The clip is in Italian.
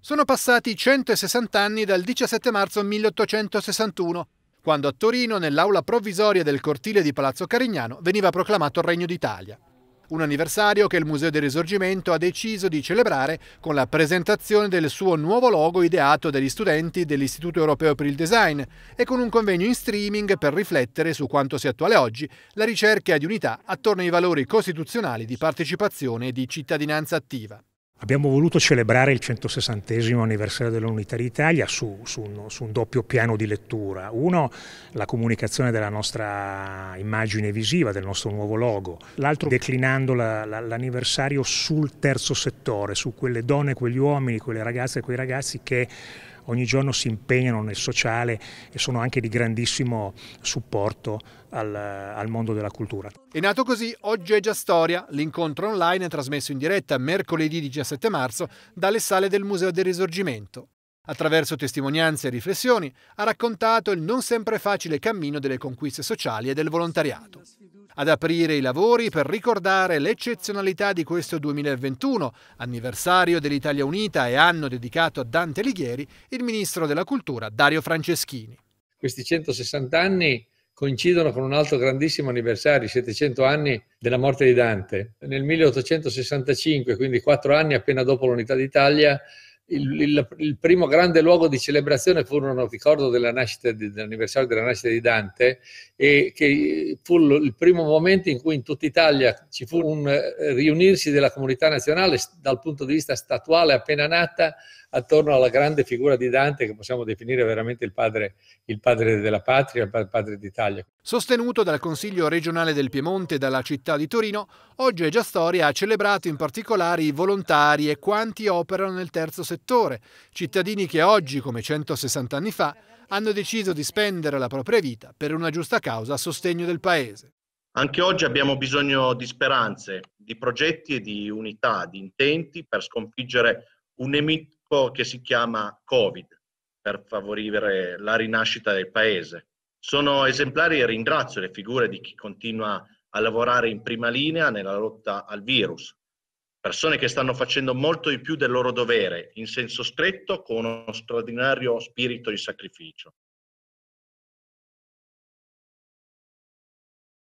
Sono passati 160 anni dal 17 marzo 1861, quando a Torino, nell'aula provvisoria del cortile di Palazzo Carignano, veniva proclamato il Regno d'Italia. Un anniversario che il Museo del Risorgimento ha deciso di celebrare con la presentazione del suo nuovo logo ideato dagli studenti dell'Istituto Europeo per il Design e con un convegno in streaming per riflettere su quanto sia attuale oggi la ricerca di unità attorno ai valori costituzionali di partecipazione e di cittadinanza attiva. Abbiamo voluto celebrare il 160 anniversario dell'Unità d'Italia su, su, un, su, un, doppio piano di lettura. Uno, la comunicazione della nostra immagine visiva, del nostro nuovo logo. L'altro, declinando l'anniversario la, la, sul terzo settore, su quelle donne, quegli uomini, quelle ragazze e quei ragazzi che ogni giorno si impegnano nel sociale e sono anche di grandissimo supporto al, al mondo della cultura. È nato così Oggi è già storia, l'incontro online è trasmesso in diretta mercoledì 17 marzo dalle sale del Museo del Risorgimento. Attraverso testimonianze e riflessioni ha raccontato il non sempre facile cammino delle conquiste sociali e del volontariato ad aprire i lavori per ricordare l'eccezionalità di questo 2021, anniversario dell'Italia Unita e anno dedicato a Dante Alighieri, il ministro della Cultura Dario Franceschini. Questi 160 anni coincidono con un altro grandissimo anniversario, i 700 anni della morte di Dante. Nel 1865, quindi quattro anni appena dopo l'Unità d'Italia, il, il, il, primo grande luogo di celebrazione furono ricordo della nascita, dell'anniversario della nascita di Dante e che fu il primo momento in cui in tutta Italia ci fu un eh, riunirsi della comunità nazionale dal punto di vista statuale appena nata attorno alla grande figura di Dante che possiamo definire veramente il padre, il padre della patria, il padre d'Italia. Sostenuto dal Consiglio regionale del Piemonte e dalla città di Torino, oggi è già storia ha celebrato in particolare i volontari e quanti operano nel terzo settore settore, cittadini che oggi, come 160 anni fa, hanno deciso di spendere la propria vita per una giusta causa a sostegno del Paese. Anche oggi abbiamo bisogno di speranze, di progetti e di unità, di intenti per sconfiggere un nemico che si chiama Covid, per favorire la rinascita del Paese. Sono esemplari e ringrazio le figure di chi continua a lavorare in prima linea nella lotta al virus, persone che stanno facendo molto di più del loro dovere, in senso stretto, con uno straordinario spirito di sacrificio.